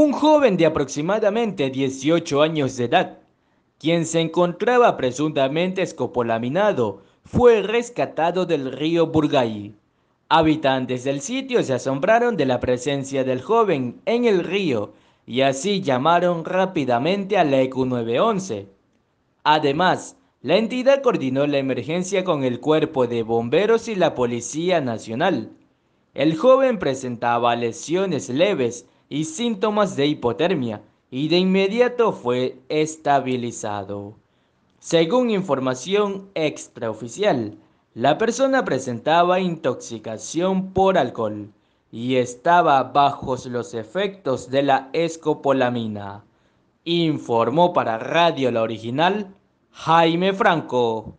un joven de aproximadamente 18 años de edad, quien se encontraba presuntamente escopolaminado, fue rescatado del río Burgay. Habitantes del sitio se asombraron de la presencia del joven en el río y así llamaron rápidamente a la ECU 911. Además, la entidad coordinó la emergencia con el cuerpo de bomberos y la Policía Nacional. El joven presentaba lesiones leves y síntomas de hipotermia y de inmediato fue estabilizado. Según información extraoficial, la persona presentaba intoxicación por alcohol y estaba bajo los efectos de la escopolamina. Informó para Radio La Original Jaime Franco.